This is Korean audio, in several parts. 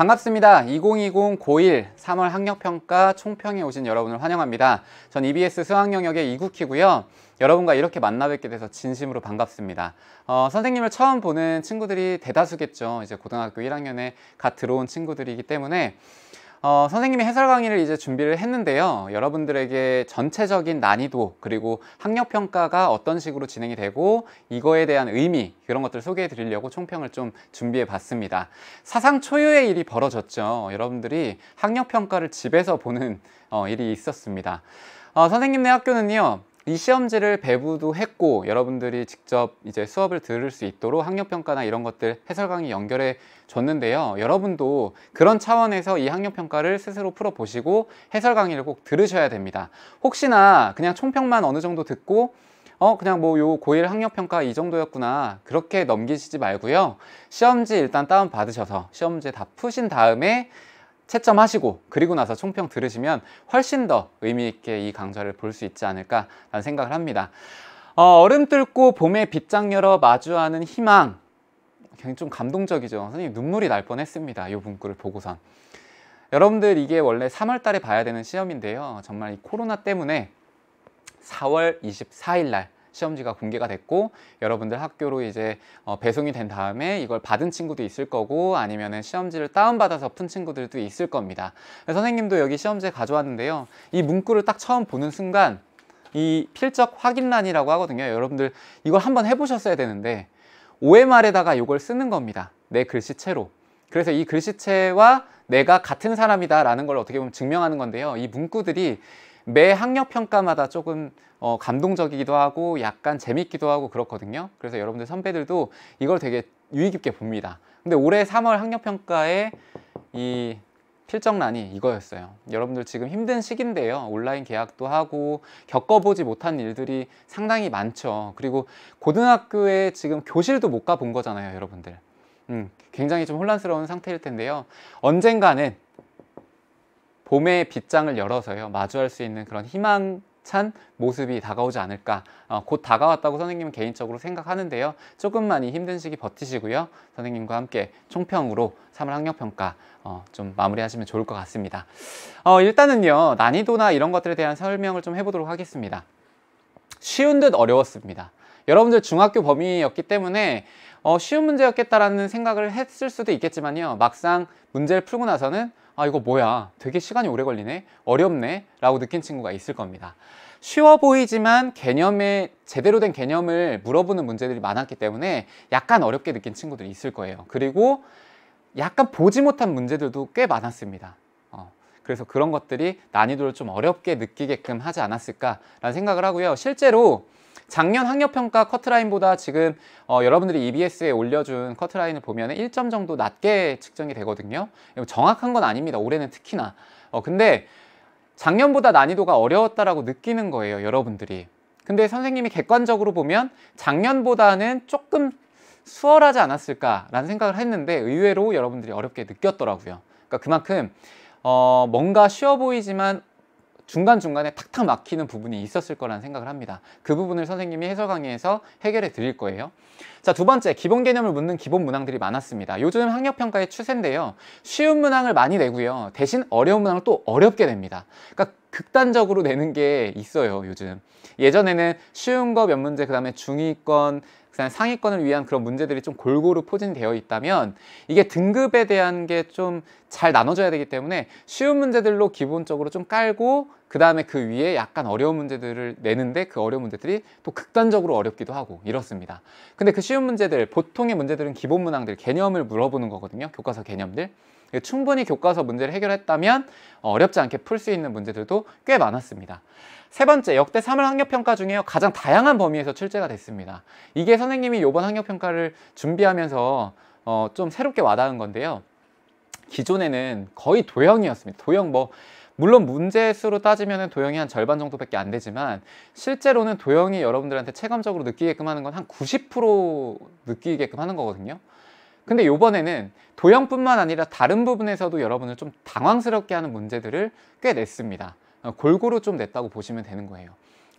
반갑습니다. 2020 고1 3월 학력평가 총평에 오신 여러분을 환영합니다. 전 EBS 수학 영역의 이국희고요. 여러분과 이렇게 만나 뵙게 돼서 진심으로 반갑습니다. 어, 선생님을 처음 보는 친구들이 대다수겠죠. 이제 고등학교 1학년에 갓 들어온 친구들이기 때문에 어, 선생님이 해설 강의를 이제 준비를 했는데요. 여러분들에게 전체적인 난이도 그리고 학력 평가가 어떤 식으로 진행이 되고 이거에 대한 의미 그런 것들을 소개해 드리려고 총평을 좀 준비해 봤습니다. 사상 초유의 일이 벌어졌죠. 여러분들이 학력 평가를 집에서 보는 어, 일이 있었습니다. 어, 선생님네 학교는요. 이 시험지를 배부도 했고 여러분들이 직접 이제 수업을 들을 수 있도록 학력평가나 이런 것들 해설 강의 연결해 줬는데요. 여러분도 그런 차원에서 이 학력평가를 스스로 풀어보시고 해설 강의를 꼭 들으셔야 됩니다. 혹시나 그냥 총평만 어느 정도 듣고 어 그냥 뭐 요 고1 학력평가 이 정도였구나 그렇게 넘기시지 말고요. 시험지 일단 다운받으셔서 시험지 다 푸신 다음에 채점하시고 그리고 나서 총평 들으시면 훨씬 더 의미 있게 이 강좌를 볼 수 있지 않을까라는 생각을 합니다. 어, 얼음 뚫고 봄의 빗장 열어 마주하는 희망 굉장히 좀 감동적이죠. 선생님 눈물이 날 뻔했습니다. 이 문구를 보고선. 여러분들 이게 원래 3월 달에 봐야 되는 시험인데요. 정말 이 코로나 때문에 4월 24일 날 시험지가 공개가 됐고 여러분들 학교로 이제 어, 배송이 된 다음에 이걸 받은 친구도 있을 거고 아니면은 시험지를 다운받아서 푼 친구들도 있을 겁니다. 선생님도 여기 시험지 가져왔는데요. 이 문구를 딱 처음 보는 순간 이 필적 확인란이라고 하거든요. 여러분들 이걸 한번 해보셨어야 되는데 OMR에다가 이걸 쓰는 겁니다. 내 글씨체로. 그래서 이 글씨체와 내가 같은 사람이다 라는 걸 어떻게 보면 증명하는 건데요. 이 문구들이 매 학력 평가마다 조금 어, 감동적이기도 하고 약간 재밌기도 하고 그렇거든요. 그래서 여러분들 선배들도 이걸 되게 유익 깊게 봅니다. 근데 올해 3월 학력 평가에이필적란이 이거였어요. 여러분들 지금 힘든 시기인데요. 온라인 계약도 하고 겪어보지 못한 일들이 상당히 많죠. 그리고 고등학교에 지금 교실도 못 가본 거잖아요, 여러분들. 음, 굉장히 좀 혼란스러운 상태일 텐데요. 언젠가는 봄의 빗장을 열어서요 마주할 수 있는 그런 희망찬 모습이 다가오지 않을까 어, 곧 다가왔다고 선생님은 개인적으로 생각하는데요 조금만 이 힘든 시기 버티시고요 선생님과 함께 총평으로 3월 학력평가 어, 좀 마무리하시면 좋을 것 같습니다 어, 일단은요 난이도나 이런 것들에 대한 설명을 좀 해보도록 하겠습니다 쉬운 듯 어려웠습니다 여러분들 중학교 범위였기 때문에 어, 쉬운 문제였겠다라는 생각을 했을 수도 있겠지만요 막상 문제를 풀고 나서는 아 이거 뭐야 되게 시간이 오래 걸리네 어렵네 라고 느낀 친구가 있을 겁니다 쉬워 보이지만 개념에 제대로 된 개념을 물어보는 문제들이 많았기 때문에 약간 어렵게 느낀 친구들이 있을 거예요 그리고 약간 보지 못한 문제들도 꽤 많았습니다 어, 그래서 그런 것들이 난이도를 좀 어렵게 느끼게끔 하지 않았을까라는 생각을 하고요 실제로 작년 학력평가 커트라인보다 지금 어, 여러분들이 EBS에 올려준 커트라인을 보면 1점 정도 낮게 측정이 되거든요. 정확한 건 아닙니다. 올해는 특히나. 어, 근데 작년보다 난이도가 어려웠다라고 느끼는 거예요. 여러분들이. 근데 선생님이 객관적으로 보면 작년보다는 조금 수월하지 않았을까라는 생각을 했는데 의외로 여러분들이 어렵게 느꼈더라고요. 그러니까 그만큼 어, 뭔가 쉬워 보이지만 중간중간에 탁탁 막히는 부분이 있었을 거라는 생각을 합니다. 그 부분을 선생님이 해설 강의에서 해결해 드릴 거예요. 자, 두 번째, 기본 개념을 묻는 기본 문항들이 많았습니다. 요즘 학력평가의 추세인데요. 쉬운 문항을 많이 내고요. 대신 어려운 문항을 또 어렵게 냅니다. 그러니까 극단적으로 내는 게 있어요, 요즘. 예전에는 쉬운 거 몇 문제, 그 다음에 중위권, 그다음 에 상위권을 위한 그런 문제들이 좀 골고루 포진되어 있다면 이게 등급에 대한 게 좀 잘 나눠져야 되기 때문에 쉬운 문제들로 기본적으로 좀 깔고 그 다음에 그 위에 약간 어려운 문제들을 내는데 그 어려운 문제들이 또 극단적으로 어렵기도 하고 이렇습니다. 근데 그 쉬운 문제들, 보통의 문제들은 기본 문항들, 개념을 물어보는 거거든요. 교과서 개념들. 충분히 교과서 문제를 해결했다면 어렵지 않게 풀 수 있는 문제들도 꽤 많았습니다. 세 번째, 역대 3월 학력평가 중에 가장 다양한 범위에서 출제가 됐습니다. 이게 선생님이 이번 학력평가를 준비하면서 어, 좀 새롭게 와닿은 건데요. 기존에는 거의 도형이었습니다. 도형 뭐 물론 문제 수로 따지면 도형이 한 절반 정도밖에 안 되지만 실제로는 도형이 여러분들한테 체감적으로 느끼게끔 하는 건 한 90% 느끼게끔 하는 거거든요. 근데 요번에는 도형뿐만 아니라 다른 부분에서도 여러분을 좀 당황스럽게 하는 문제들을 꽤 냈습니다. 어, 골고루 좀 냈다고 보시면 되는 거예요.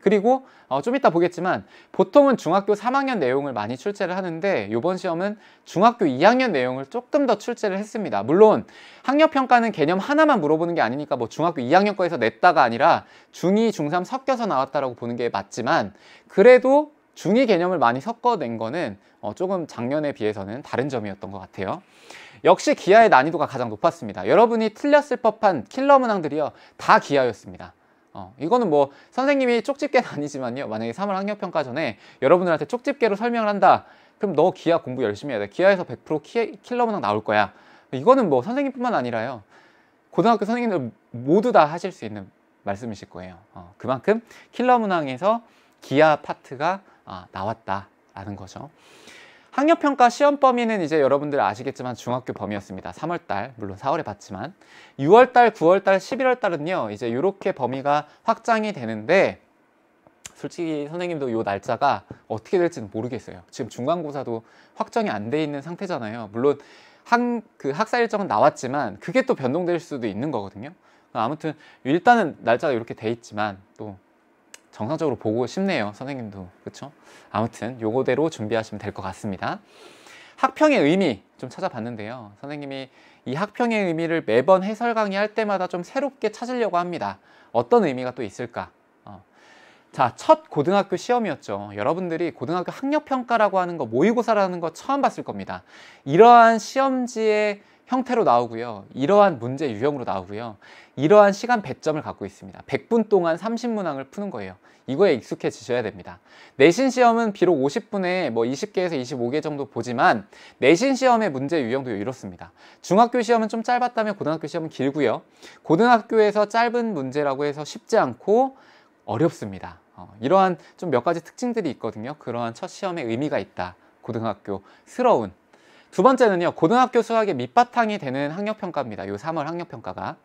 그리고 어, 좀 이따 보겠지만 보통은 중학교 3학년 내용을 많이 출제를 하는데 이번 시험은 중학교 2학년 내용을 조금 더 출제를 했습니다. 물론 학력평가는 개념 하나만 물어보는 게 아니니까 뭐 중학교 2학년 거에서 냈다가 아니라 중2, 중3 섞여서 나왔다라고 보는 게 맞지만 그래도 중2 개념을 많이 섞어낸 거는 어, 조금 작년에 비해서는 다른 점이었던 것 같아요. 역시 기하의 난이도가 가장 높았습니다. 여러분이 틀렸을 법한 킬러 문항들이요. 다 기하였습니다. 어, 이거는 뭐 선생님이 쪽집게는 아니지만요. 만약에 3월 학력평가 전에 여러분들한테 쪽집게로 설명을 한다. 그럼 너 기아 공부 열심히 해야 돼. 기아에서 100% 키, 킬러 문항 나올 거야. 이거는 뭐 선생님뿐만 아니라요. 고등학교 선생님들 모두 다 하실 수 있는 말씀이실 거예요. 어, 그만큼 킬러 문항에서 기아 파트가 아, 나왔다라는 거죠. 학력평가 시험 범위는 이제 여러분들 아시겠지만 중학교 범위였습니다. 3월달, 물론 4월에 봤지만 6월달, 9월달, 11월달은요. 이제 이렇게 범위가 확장이 되는데 솔직히 선생님도 이 날짜가 어떻게 될지는 모르겠어요. 지금 중간고사도 확정이 안 돼 있는 상태잖아요. 물론 한그 학사 일정은 나왔지만 그게 또 변동될 수도 있는 거거든요. 아무튼 일단은 날짜가 이렇게 돼 있지만 또 정상적으로 보고 싶네요 선생님도 그렇죠 아무튼 요거대로 준비하시면 될 것 같습니다 학평의 의미 좀 찾아봤는데요 선생님이 이 학평의 의미를 매번 해설 강의할 때마다 좀 새롭게 찾으려고 합니다 어떤 의미가 또 있을까 어. 자첫 고등학교 시험이었죠 여러분들이 고등학교 학력평가라고 하는 거 모의고사라는 거 처음 봤을 겁니다 이러한 시험지에 형태로 나오고요. 이러한 문제 유형으로 나오고요. 이러한 시간 배점을 갖고 있습니다. 100분 동안 30문항을 푸는 거예요. 이거에 익숙해지셔야 됩니다. 내신 시험은 비록 50분에 뭐 20개에서 25개 정도 보지만 내신 시험의 문제 유형도 이렇습니다. 중학교 시험은 좀 짧았다면 고등학교 시험은 길고요. 고등학교에서 짧은 문제라고 해서 쉽지 않고 어렵습니다. 어, 이러한 좀 몇 가지 특징들이 있거든요. 그러한 첫 시험의 의미가 있다. 고등학교스러운 두 번째는요. 고등학교 수학의 밑바탕이 되는 학력평가입니다. 요 3월 학력평가가.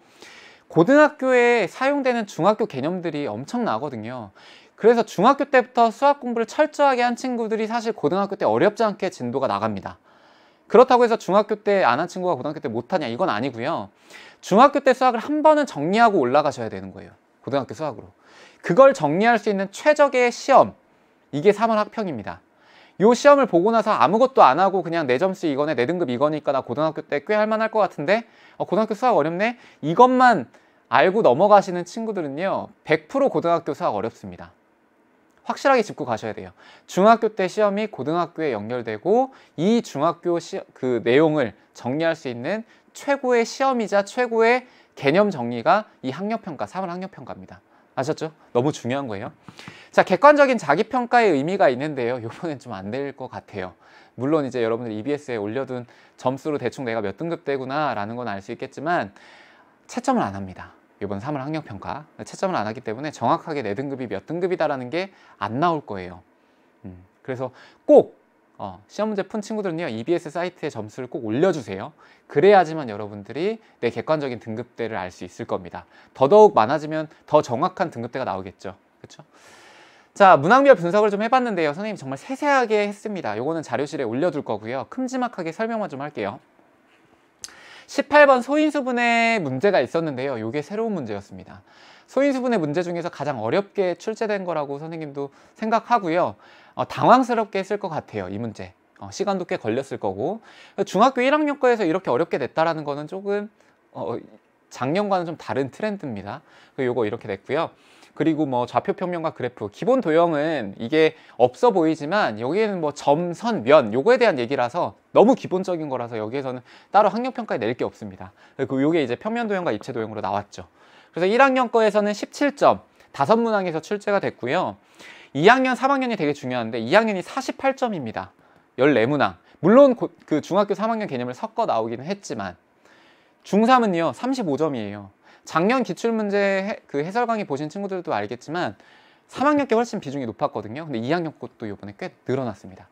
고등학교에 사용되는 중학교 개념들이 엄청나거든요. 그래서 중학교 때부터 수학 공부를 철저하게 한 친구들이 사실 고등학교 때 어렵지 않게 진도가 나갑니다. 그렇다고 해서 중학교 때 안 한 친구가 고등학교 때 못하냐 이건 아니고요. 중학교 때 수학을 한 번은 정리하고 올라가셔야 되는 거예요. 고등학교 수학으로. 그걸 정리할 수 있는 최적의 시험 이게 3월 학평입니다. 요 시험을 보고 나서 아무것도 안 하고 그냥 내 점수 이거네 내 등급 이거니까 나 고등학교 때 꽤 할만할 것 같은데 어, 고등학교 수학 어렵네 이것만 알고 넘어가시는 친구들은요 100% 고등학교 수학 어렵습니다 확실하게 짚고 가셔야 돼요 중학교 때 시험이 고등학교에 연결되고 이 중학교 시, 그 내용을 정리할 수 있는 최고의 시험이자 최고의 개념 정리가 이 학력평가, 사물 학력평가입니다 아셨죠? 너무 중요한 거예요. 자, 객관적인 자기평가의 의미가 있는데요. 요번엔 좀 안 될 것 같아요. 물론 이제 여러분들 EBS에 올려둔 점수로 대충 내가 몇 등급 되구나라는 건 알 수 있겠지만 채점을 안 합니다. 이번 3월 학력평가 채점을 안 하기 때문에 정확하게 내 등급이 몇 등급이다라는 게 안 나올 거예요. 음, 그래서 꼭 어, 시험 문제 푼 친구들은요 EBS 사이트에 점수를 꼭 올려주세요 그래야지만 여러분들이 내 객관적인 등급대를 알 수 있을 겁니다 더더욱 많아지면 더 정확한 등급대가 나오겠죠 그렇죠? 자 문항별 분석을 좀 해봤는데요 선생님 정말 세세하게 했습니다 요거는 자료실에 올려둘 거고요 큼지막하게 설명만 좀 할게요 18번 소인수분의 문제가 있었는데요 요게 새로운 문제였습니다 소인수분의 문제 중에서 가장 어렵게 출제된 거라고 선생님도 생각하고요 어, 당황스럽게 했을 것 같아요. 이 문제. 어, 시간도 꽤 걸렸을 거고 중학교 1학년 거에서 이렇게 어렵게 냈다라는 거는 조금 어, 작년과는 좀 다른 트렌드입니다. 그 요거 이렇게 냈고요. 그리고 뭐 좌표 평면과 그래프 기본 도형은 이게 없어 보이지만 여기에는 뭐 점, 선, 면 요거에 대한 얘기라서 너무 기본적인 거라서 여기에서는 따로 학력 평가에 낼 게 없습니다. 그 요게 이제 평면 도형과 입체 도형으로 나왔죠. 그래서 1학년 거에서는 17점 다섯 문항에서 출제가 됐고요. 2학년, 3학년이 되게 중요한데 2학년이 48점입니다. 14문항. 물론 고, 그 중학교 3학년 개념을 섞어 나오기는 했지만 중3은요 35점이에요. 작년 기출문제 해, 그 해설 강의 보신 친구들도 알겠지만 3학년 때 훨씬 비중이 높았거든요. 근데 2학년 것도 이번에 꽤 늘어났습니다.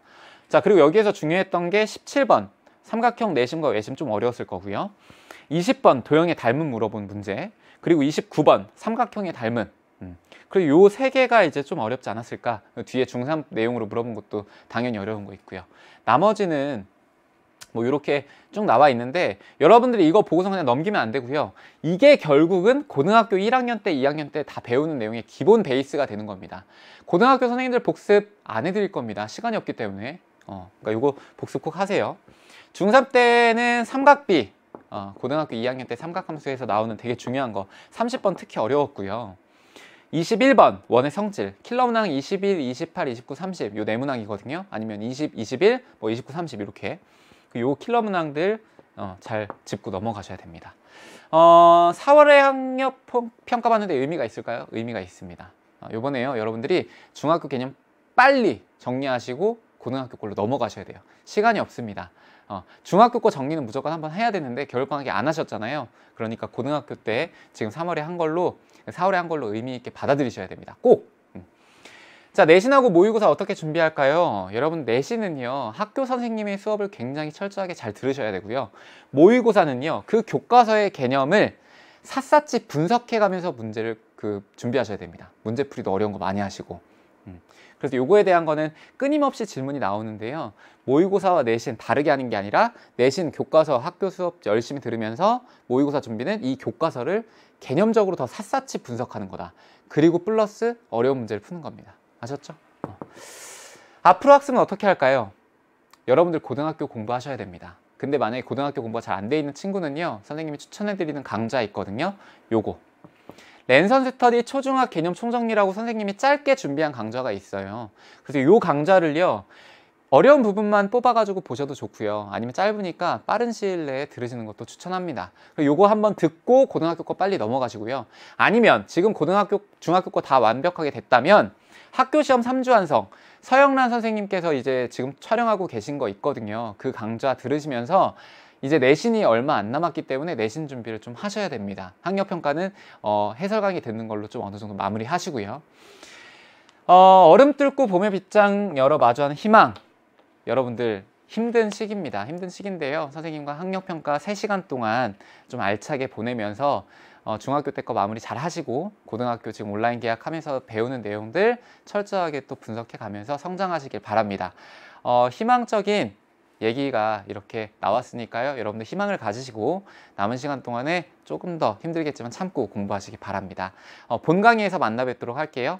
자 그리고 여기에서 중요했던 게 17번 삼각형 내심과 외심 좀 어려웠을 거고요. 20번 도형의 닮은 물어본 문제 그리고 29번 삼각형의 닮은 음. 그리고 요 세 개가 이제 좀 어렵지 않았을까 뒤에 중3 내용으로 물어본 것도 당연히 어려운 거 있고요 나머지는 뭐 이렇게 쭉 나와 있는데 여러분들이 이거 보고서 그냥 넘기면 안 되고요 이게 결국은 고등학교 1학년 때 2학년 때 다 배우는 내용의 기본 베이스가 되는 겁니다 고등학교 선생님들 복습 안 해드릴 겁니다 시간이 없기 때문에 어, 그러니까 이거 복습 꼭 하세요 중3 때는 삼각비 어, 고등학교 2학년 때 삼각함수에서 나오는 되게 중요한 거 30번 특히 어려웠고요 21번 원의 성질 킬러 문항 21, 28, 29, 30요네 문항이거든요 아니면 20, 21, 뭐 29, 30 이렇게 그 요 킬러 문항들 어, 잘 짚고 넘어가셔야 됩니다 어, 4월의 학력 평가받는데 의미가 있을까요? 의미가 있습니다 어, 요번에요 여러분들이 중학교 개념 빨리 정리하시고 고등학교 걸로 넘어가셔야 돼요 시간이 없습니다. 어, 중학교 거 정리는 무조건 한번 해야 되는데 겨울방학에 안 하셨잖아요. 그러니까 고등학교 때 지금 3월에 한 걸로 4월에 한 걸로 의미 있게 받아들이셔야 됩니다. 꼭! 음. 자, 내신하고 모의고사 어떻게 준비할까요? 여러분, 내신은요, 학교 선생님의 수업을 굉장히 철저하게 잘 들으셔야 되고요. 모의고사는요, 그 교과서의 개념을 샅샅이 분석해가면서 문제를 그 준비하셔야 됩니다. 문제풀이도 어려운 거 많이 하시고. 음. 그래서 요거에 대한 거는 끊임없이 질문이 나오는데요. 모의고사와 내신 다르게 하는 게 아니라 내신 교과서 학교 수업 열심히 들으면서 모의고사 준비는 이 교과서를 개념적으로 더 샅샅이 분석하는 거다. 그리고 플러스 어려운 문제를 푸는 겁니다. 아셨죠? 어. 앞으로 학습은 어떻게 할까요? 여러분들 고등학교 공부하셔야 됩니다. 근데 만약에 고등학교 공부가 잘 안 돼 있는 친구는요. 선생님이 추천해드리는 강좌 있거든요. 요거 랜선 스터디 초중학 개념 총정리라고 선생님이 짧게 준비한 강좌가 있어요. 그래서 요 강좌를요. 어려운 부분만 뽑아가지고 보셔도 좋고요. 아니면 짧으니까 빠른 시일 내에 들으시는 것도 추천합니다. 요거 한번 듣고 고등학교 거 빨리 넘어가시고요. 아니면 지금 고등학교, 중학교 거 다 완벽하게 됐다면 학교 시험 3주 완성 서영란 선생님께서 이제 지금 촬영하고 계신 거 있거든요. 그 강좌 들으시면서 이제 내신이 얼마 안 남았기 때문에 내신 준비를 좀 하셔야 됩니다. 학력평가는 어, 해설 강의 듣는 걸로 좀 어느 정도 마무리 하시고요. 어, 얼음 뚫고 봄의 빗장 열어 마주하는 희망. 여러분들 힘든 시기입니다. 힘든 시기인데요. 선생님과 학력평가 3시간 동안 좀 알차게 보내면서 어, 중학교 때 거 마무리 잘 하시고 고등학교 지금 온라인 계약하면서 배우는 내용들 철저하게 또 분석해 가면서 성장하시길 바랍니다. 어, 희망적인 얘기가 이렇게 나왔으니까요. 여러분들 희망을 가지시고 남은 시간 동안에 조금 더 힘들겠지만 참고 공부하시기 바랍니다. 어, 본 강의에서 만나 뵙도록 할게요.